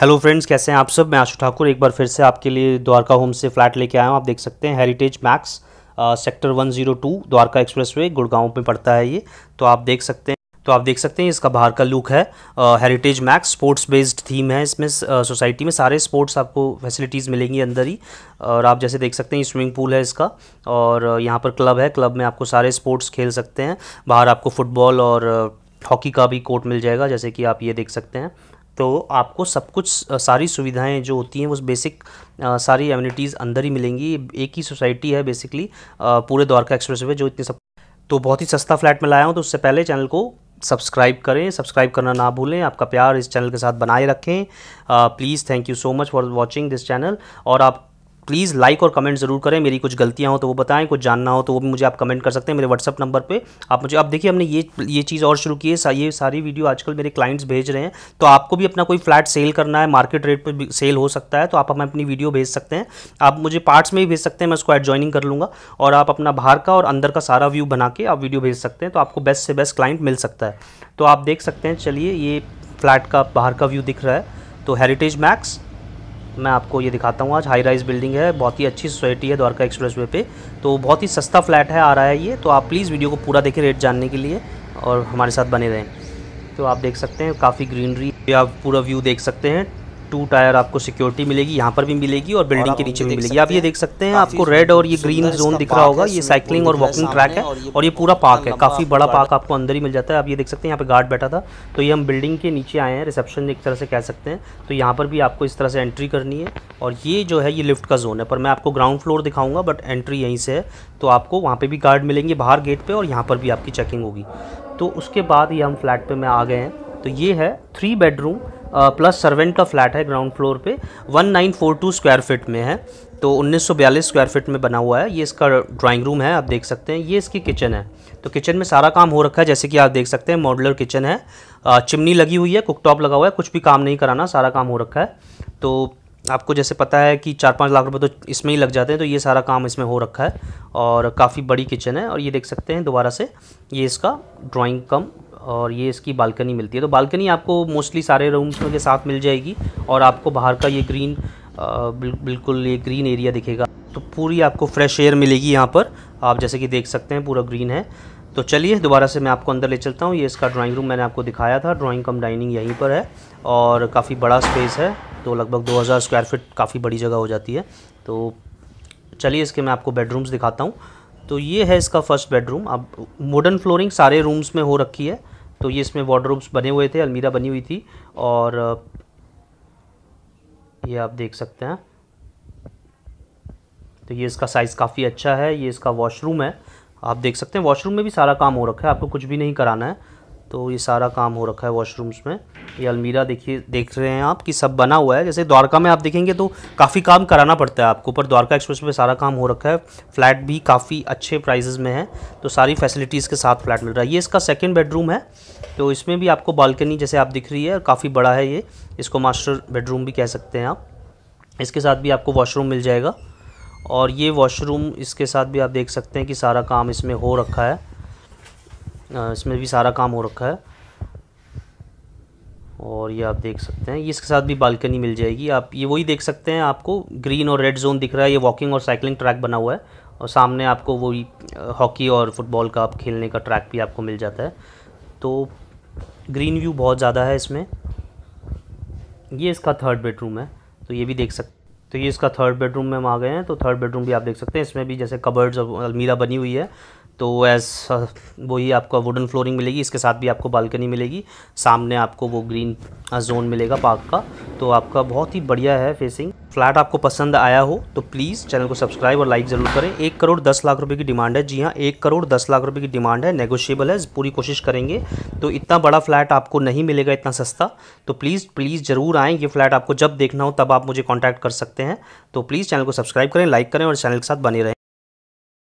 hello friends कैसे हैं आप सब मैं आशु ठाकुर एक बार फिर से आपके लिए द्वारका होम से फ्लैट लेके आया हूँ आप देख सकते हैं Heritage Max sector 102 Dwarka expressway Gurgaon में पड़ता है ये तो आप देख सकते हैं तो आप देख सकते हैं इसका बाहर का लुक है Heritage Max sports based theme है इसमें सोसाइटी में सारे स्पोर्ट्स आपको फैसिलिटीज़ मिलेंगी अंदर ही और आप जैसे देख सकते हैं स्विमिंग पूल है इसका और यहाँ पर क्लब है क्लब में आपको सारे स्पोर्ट्स खेल सकते हैं बाहर आपको फुटबॉल और हॉकी का भी कोर्ट मिल जाएगा जैसे कि आप ये देख सकते हैं तो आपको सब कुछ सारी सुविधाएं जो होती हैं वो बेसिक सारी एम्यूनिटीज़ अंदर ही मिलेंगी एक ही सोसाइटी है बेसिकली पूरे द्वारका एक्सप्रेस वे जो इतने सब तो बहुत ही सस्ता फ्लैट में लाया हूँ तो उससे पहले चैनल को सब्सक्राइब करें सब्सक्राइब करना ना भूलें आपका प्यार इस चैनल के साथ बनाए रखें please thank you so much for watching this channel और आप प्लीज़ लाइक और कमेंट ज़रूर करें मेरी कुछ गलतियाँ हो तो वो बताएं कुछ जानना हो तो वो भी मुझे आप कमेंट कर सकते हैं मेरे व्हाट्सअप नंबर पे आप मुझे अब देखिए हमने ये ये चीज़ और शुरू की है सा, ये सारी वीडियो आजकल मेरे क्लाइंट्स भेज रहे हैं तो आपको भी अपना कोई फ्लैट सेल करना है मार्केट रेट पर सेल हो सकता है तो आप हमें अपनी वीडियो भेज सकते हैं आप मुझे पार्ट्स में भी भेज सकते हैं मैं उसको एड ज्वाइनिंग कर लूँगा और आप अपना बाहर का और अंदर का सारा व्यू बना के आप वीडियो भेज सकते हैं तो आपको बेस्ट से बेस्ट क्लाइंट मिल सकता है तो आप देख सकते हैं चलिए ये फ्लैट का बाहर का व्यू दिख रहा है तो हेरिटेज मैक्स मैं आपको ये दिखाता हूँ आज हाई राइज बिल्डिंग है बहुत ही अच्छी सोसाइटी है द्वारका एक्सप्रेस वे पे तो बहुत ही सस्ता फ्लैट है आ रहा है ये तो आप प्लीज़ वीडियो को पूरा देखें रेट जानने के लिए और हमारे साथ बने रहें तो आप देख सकते हैं काफ़ी ग्रीनरी आप पूरा व्यू देख सकते हैं टू टायर आपको सिक्योरिटी मिलेगी यहाँ पर भी मिलेगी और बिल्डिंग के नीचे भी मिलेगी आप ये देख सकते हैं आपको रेड और ये ग्रीन जोन दिख रहा होगा ये साइकिलिंग और वॉकिंग ट्रैक है और ये पूरा पार्क है काफ़ी बड़ा पार्क आपको अंदर ही मिल जाता है आप ये देख सकते हैं यहाँ पे गार्ड बैठा था तो ये हम बिल्डिंग के नीचे आए हैं रिसेप्शन एक तरह से कह सकते हैं तो यहाँ पर भी आपको इस तरह से एंट्री करनी है और ये जो है ये लिफ्ट का जोन है पर मैं आपको ग्राउंड फ्लोर दिखाऊंगा बट एंट्री यहीं से है तो आपको वहाँ पर भी गार्ड मिलेंगे बाहर गेट पर और यहाँ पर भी आपकी चेकिंग होगी तो उसके बाद ये हम फ्लैट पर मैं आ गए हैं तो ये है थ्री बेडरूम प्लस सर्वेंट का फ्लैट है ग्राउंड फ्लोर पे 1942 स्क्वायर फीट में है तो 1942 स्क्वायर फीट में बना हुआ है ये इसका ड्राइंग रूम है आप देख सकते हैं ये इसकी किचन है तो किचन में सारा काम हो रखा है जैसे कि आप देख सकते हैं मॉडुलर किचन है चिमनी लगी हुई है कुकटॉप लगा हुआ है कुछ भी काम नहीं कराना सारा काम हो रखा है तो आपको जैसे पता है कि चार पाँच लाख रुपए तो इसमें ही लग जाते हैं तो ये सारा काम इसमें हो रखा है और काफ़ी बड़ी किचन है और ये देख सकते हैं दोबारा से ये इसका ड्राइंग कम और ये इसकी बालकनी मिलती है तो बालकनी आपको मोस्टली सारे रूम्स में के साथ मिल जाएगी और आपको बाहर का ये ग्रीन बिल्कुल ये ग्रीन एरिया दिखेगा तो पूरी आपको फ्रेश एयर मिलेगी यहाँ पर आप जैसे कि देख सकते हैं पूरा ग्रीन है तो चलिए दोबारा से मैं आपको अंदर ले चलता हूँ ये इसका ड्राइंग रूम मैंने आपको दिखाया था ड्राइंग कम डाइनिंग यहीं पर है और काफ़ी बड़ा स्पेस है तो लगभग 2000 स्क्वायर फीट काफ़ी बड़ी जगह हो जाती है तो चलिए इसके मैं आपको बेडरूम्स दिखाता हूँ तो ये है इसका फर्स्ट बेडरूम अब मॉडर्न फ्लोरिंग सारे रूम्स में हो रखी है तो ये इसमें वार्ड्रोब्स बने हुए थे अलमीरा बनी हुई थी और ये आप देख सकते हैं तो ये इसका साइज़ काफ़ी अच्छा है ये इसका वॉशरूम है आप देख सकते हैं वॉशरूम में भी सारा काम हो रखा है आपको कुछ भी नहीं कराना है तो ये सारा काम हो रखा है वॉशरूम्स में ये अलमीरा देखिए देख रहे हैं आप कि सब बना हुआ है जैसे द्वारका में आप देखेंगे तो काफ़ी काम कराना पड़ता है आपको पर द्वारका एक्सप्रेस में सारा काम हो रखा है फ्लैट भी काफ़ी अच्छे प्राइजेज़ में है तो सारी फैसिलिटीज़ के साथ फ्लैट मिल रहा है ये इसका सेकेंड बेडरूम है तो इसमें भी आपको बालकनी जैसे आप दिख रही है काफ़ी बड़ा है ये इसको मास्टर बेडरूम भी कह सकते हैं आप इसके साथ भी आपको वॉशरूम मिल जाएगा और ये वॉशरूम इसके साथ भी आप देख सकते हैं कि सारा काम इसमें हो रखा है इसमें भी सारा काम हो रखा है और ये आप देख सकते हैं ये इसके साथ भी बालकनी मिल जाएगी आप ये वही देख सकते हैं आपको ग्रीन और रेड जोन दिख रहा है ये वॉकिंग और साइकिलिंग ट्रैक बना हुआ है और सामने आपको वही हॉकी और फुटबॉल का आप खेलने का ट्रैक भी आपको मिल जाता है तो ग्रीन व्यू बहुत ज़्यादा है इसमें ये इसका थर्ड बेडरूम है तो ये भी देख सक तो ये इसका थर्ड बेडरूम में हम आ गए हैं तो थर्ड बेडरूम भी आप देख सकते हैं इसमें भी जैसे कबर्ड्स और अलमीरा बनी हुई है तो एज वही आपको वुडन फ्लोरिंग मिलेगी इसके साथ भी आपको बालकनी मिलेगी सामने आपको वो ग्रीन जोन मिलेगा पार्क का तो आपका बहुत ही बढ़िया है फेसिंग फ्लैट आपको पसंद आया हो तो प्लीज़ चैनल को सब्सक्राइब और लाइक ज़रूर करें एक करोड़ दस लाख रुपए की डिमांड है जी हाँ एक करोड़ दस लाख रुपए की डिमांड है नेगोशिएबल है पूरी कोशिश करेंगे तो इतना बड़ा फ्लैट आपको नहीं मिलेगा इतना सस्ता तो प्लीज़ प्लीज़ ज़रूर आएँ ये फ्लैट आपको जब देखना हो तब आप मुझे कॉन्टैक्ट कर सकते हैं तो प्लीज़ चैनल को सब्सक्राइब करें लाइक करें और चैनल के साथ बने रहें